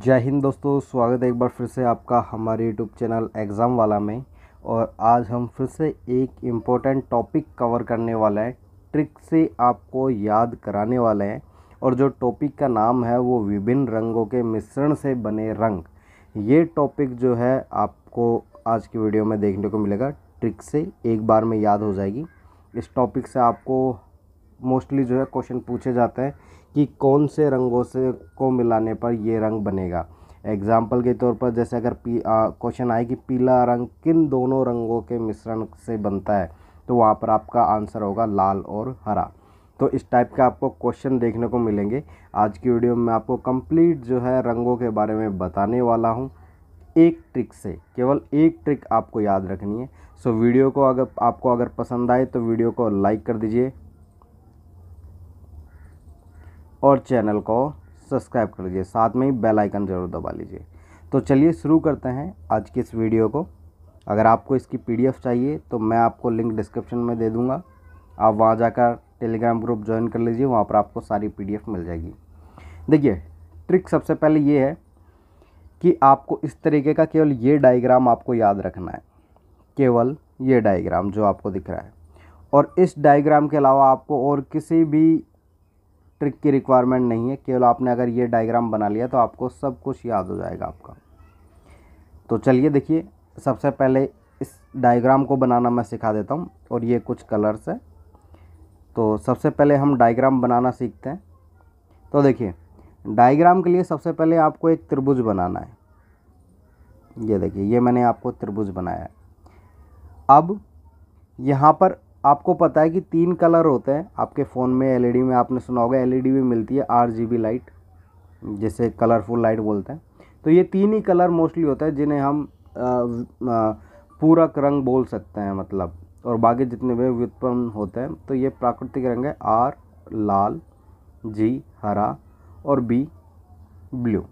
जय हिंद दोस्तों स्वागत है एक बार फिर से आपका हमारे यूट्यूब चैनल एग्ज़ाम वाला में और आज हम फिर से एक इम्पोर्टेंट टॉपिक कवर करने वाले हैं ट्रिक से आपको याद कराने वाले हैं और जो टॉपिक का नाम है वो विभिन्न रंगों के मिश्रण से बने रंग ये टॉपिक जो है आपको आज की वीडियो में देखने को मिलेगा ट्रिक से एक बार में याद हो जाएगी इस टॉपिक से आपको मोस्टली जो है क्वेश्चन पूछे जाते हैं कि कौन से रंगों से को मिलाने पर ये रंग बनेगा एग्ज़ाम्पल के तौर पर जैसे अगर पी क्वेश्चन आए कि पीला रंग किन दोनों रंगों के मिश्रण से बनता है तो वहाँ पर आपका आंसर होगा लाल और हरा तो इस टाइप के आपको क्वेश्चन देखने को मिलेंगे आज की वीडियो में आपको कंप्लीट जो है रंगों के बारे में बताने वाला हूँ एक ट्रिक से केवल एक ट्रिक आपको याद रखनी है सो वीडियो को अगर आपको अगर पसंद आए तो वीडियो को लाइक कर दीजिए और चैनल को सब्सक्राइब कर लीजिए साथ में ही बेल आइकन ज़रूर दबा लीजिए तो चलिए शुरू करते हैं आज की इस वीडियो को अगर आपको इसकी पीडीएफ चाहिए तो मैं आपको लिंक डिस्क्रिप्शन में दे दूँगा आप वहाँ जाकर टेलीग्राम ग्रुप ज्वाइन कर लीजिए वहाँ पर आपको सारी पीडीएफ मिल जाएगी देखिए ट्रिक सबसे पहले ये है कि आपको इस तरीके का केवल ये डायग्राम आपको याद रखना है केवल ये डायग्राम जो आपको दिख रहा है और इस डायग्राम के अलावा आपको और किसी भी ट्रिक की रिक्वायरमेंट नहीं है केवल आपने अगर ये डायग्राम बना लिया तो आपको सब कुछ याद हो जाएगा आपका तो चलिए देखिए सबसे पहले इस डायग्राम को बनाना मैं सिखा देता हूँ और ये कुछ कलर्स है तो सबसे पहले हम डायग्राम बनाना सीखते हैं तो देखिए डायग्राम के लिए सबसे पहले आपको एक त्रिभुज बनाना है ये देखिए ये मैंने आपको त्रिभुज बनाया है अब यहाँ पर आपको पता है कि तीन कलर होते हैं आपके फ़ोन में एलईडी में आपने सुना होगा एलईडी भी मिलती है आर जी बी लाइट जिसे कलरफुल लाइट बोलते हैं तो ये तीन ही कलर मोस्टली होता है जिन्हें हम आ, आ, पूरक रंग बोल सकते हैं मतलब और बाकी जितने भी व्युत्पन्न होते हैं तो ये प्राकृतिक रंग है आर लाल जी हरा और बी ब्लू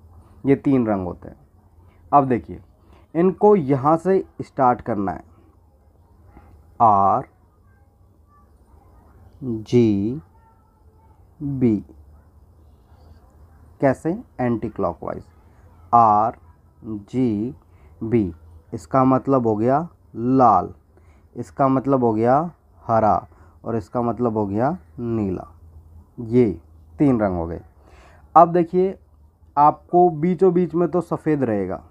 ये तीन रंग होते हैं अब देखिए इनको यहाँ से स्टार्ट करना है आर जी बी कैसे anti clockwise R G B इसका मतलब हो गया लाल इसका मतलब हो गया हरा और इसका मतलब हो गया नीला ये तीन रंग हो गए अब देखिए आपको बीचों बीच में तो सफ़ेद रहेगा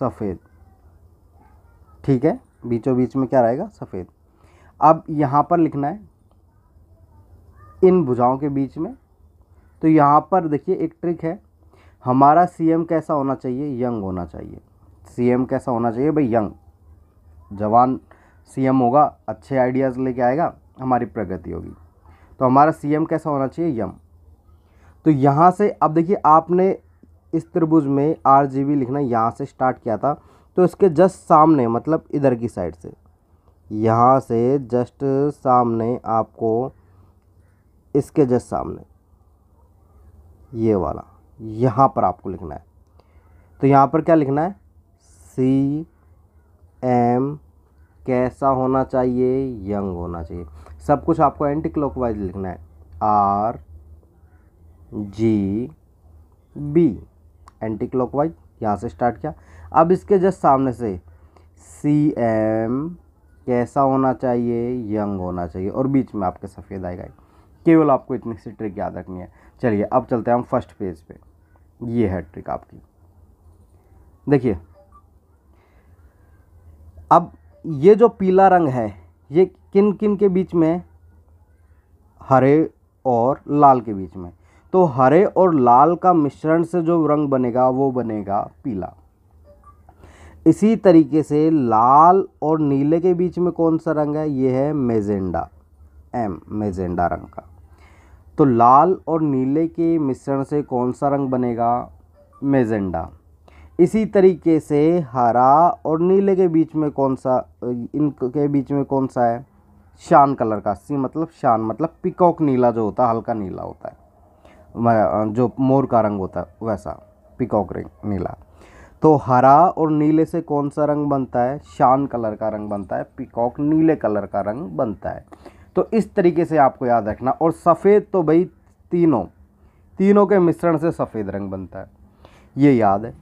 सफ़ेद ठीक है बीचों बीच में क्या रहेगा सफ़ेद अब यहाँ पर लिखना है इन भुजाओं के बीच में तो यहाँ पर देखिए एक ट्रिक है हमारा सी कैसा होना चाहिए यंग होना चाहिए सी कैसा होना चाहिए भाई यंग जवान सी होगा अच्छे आइडियाज़ लेके आएगा हमारी प्रगति होगी तो हमारा सी कैसा होना चाहिए यंग तो यहाँ से अब देखिए आपने इस त्रिभुज में आर जी बी लिखना यहाँ से स्टार्ट किया था तो इसके जस्ट सामने मतलब इधर की साइड से यहाँ से जस्ट सामने आपको इसके जस्ट सामने ये वाला यहाँ पर आपको लिखना है तो यहाँ पर क्या लिखना है सी एम कैसा होना चाहिए यंग होना चाहिए सब कुछ आपको एंटी क्लॉकवाइज लिखना है R G B anti clockwise यहाँ से स्टार्ट किया अब इसके जस्ट सामने से सी एम कैसा होना चाहिए यंग होना चाहिए और बीच में आपके सफ़ेद आएगा केवल आपको इतनी सी ट्रिक याद रखनी है चलिए अब चलते हैं हम फर्स्ट पेज पे ये है ट्रिक आपकी देखिए अब ये जो पीला रंग है ये किन किन के बीच में हरे और लाल के बीच में तो हरे और लाल का मिश्रण से जो रंग बनेगा वो बनेगा पीला इसी तरीके से लाल और नीले के बीच में कौन सा रंग है ये है मेजेंडा एम मेजेंडा रंग का तो लाल और नीले के मिश्रण से कौन सा रंग बनेगा मेजेंडा इसी तरीके से हरा और नीले के बीच में कौन सा इनके बीच में कौन सा है शान कलर का सी मतलब शान मतलब पिकॉक नीला जो होता है हल्का नीला होता है जो मोर का रंग होता है वैसा पिकॉक रंग नीला तो हरा और नीले से कौन सा रंग बनता है शान कलर का रंग बनता है पिकॉक नीले कलर का रंग बनता है तो इस तरीके से आपको याद रखना और सफ़ेद तो भाई तीनों तीनों के मिश्रण से सफ़ेद रंग बनता है ये याद है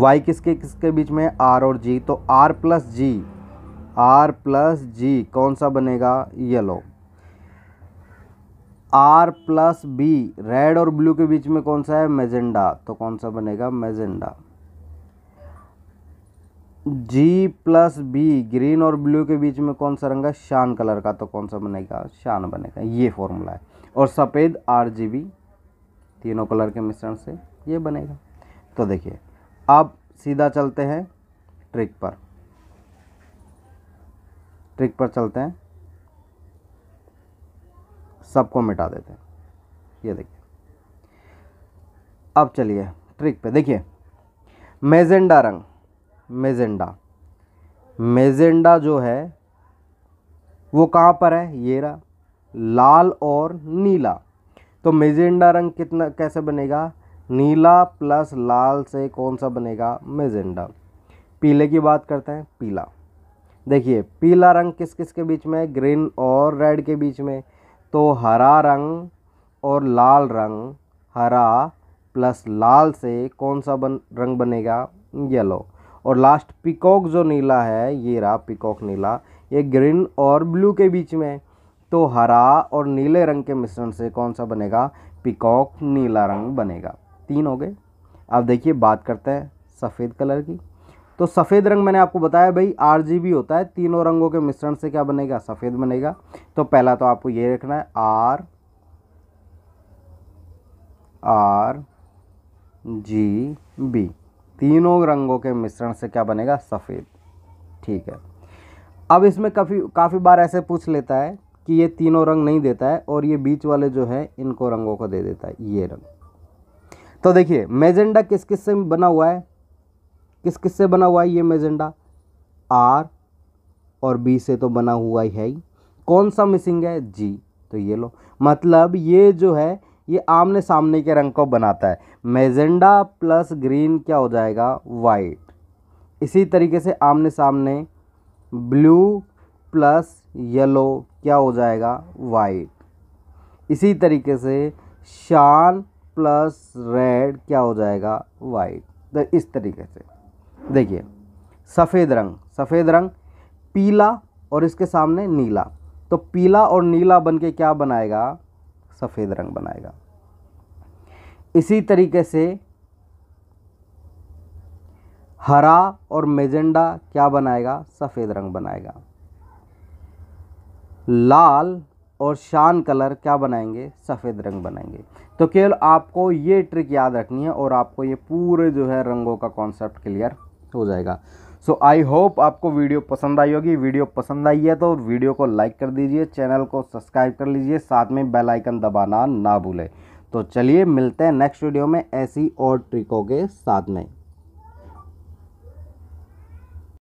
वाई किसके किसके बीच में आर और जी तो R plus G R plus G कौन सा बनेगा yellow R plus B red और ब्लू के बीच में कौन सा है मेजेंडा तो कौन सा बनेगा magenta G plus B green और ब्लू के बीच में कौन सा रंग है शान कलर का तो कौन सा बनेगा शान बनेगा ये फॉर्मूला है और सफ़ेद आर जी बी तीनों कलर के मिश्रण से ये बनेगा तो देखिए अब सीधा चलते हैं ट्रिक पर ट्रिक पर चलते हैं सबको मिटा देते हैं ये देखिए अब चलिए ट्रिक पे देखिए मेजेंडा रंग मेजेंडा मेजेंडा जो है वो कहाँ पर है ये रहा लाल और नीला तो मेजेंडा रंग कितना कैसे बनेगा नीला प्लस लाल से कौन सा बनेगा मेजेंडा पीले की बात करते हैं पीला देखिए पीला रंग किस किस के बीच में ग्रीन और रेड के बीच में तो हरा रंग और लाल रंग हरा प्लस लाल से कौन सा बन रंग बनेगा येलो और लास्ट पिकॉक जो नीला है ये रहा पिकॉक नीला ये ग्रीन और ब्लू के बीच में है तो हरा और नीले रंग के मिश्रण से कौन सा बनेगा पिकॉक नीला रंग बनेगा तीन हो गए अब देखिए बात करते हैं सफ़ेद कलर की तो सफ़ेद रंग मैंने आपको बताया भाई आर होता है तीनों रंगों के मिश्रण से क्या बनेगा सफ़ेद बनेगा तो पहला तो आपको ये रखना है आर आर जी बी तीनों रंगों के मिश्रण से क्या बनेगा सफ़ेद ठीक है अब इसमें काफ़ी काफ़ी बार ऐसे पूछ लेता है कि ये तीनों रंग नहीं देता है और ये बीच वाले जो है इनको रंगों को दे देता है ये रंग तो देखिए मेजेंडा किस किस से बना हुआ है किस किस से बना हुआ है ये मेजेंडा आर और बी से तो बना हुआ ही है कौन सा मिसिंग है जी तो ये लो मतलब ये जो है ये आमने सामने के रंग को बनाता है मेजेंडा प्लस ग्रीन क्या हो जाएगा वाइट इसी तरीके से आमने सामने ब्लू प्लस येलो क्या हो जाएगा वाइट इसी तरीके से शान प्लस रेड क्या हो जाएगा वाइट तो इस तरीके से देखिए सफ़ेद रंग सफ़ेद रंग पीला और इसके सामने नीला तो पीला और नीला बन के क्या बनाएगा सफ़ेद रंग बनाएगा इसी तरीके से हरा और मेजेंडा क्या बनाएगा सफ़ेद रंग बनाएगा लाल और शान कलर क्या बनाएंगे सफ़ेद रंग बनाएंगे तो केवल आपको ये ट्रिक याद रखनी है और आपको ये पूरे जो है रंगों का कॉन्सेप्ट क्लियर हो जाएगा सो आई होप आपको वीडियो पसंद आई होगी वीडियो पसंद आई है तो वीडियो को लाइक कर दीजिए चैनल को सब्सक्राइब कर लीजिए साथ में बेल आइकन दबाना ना भूलें तो चलिए मिलते हैं नेक्स्ट वीडियो में ऐसी और ट्रिकों के साथ में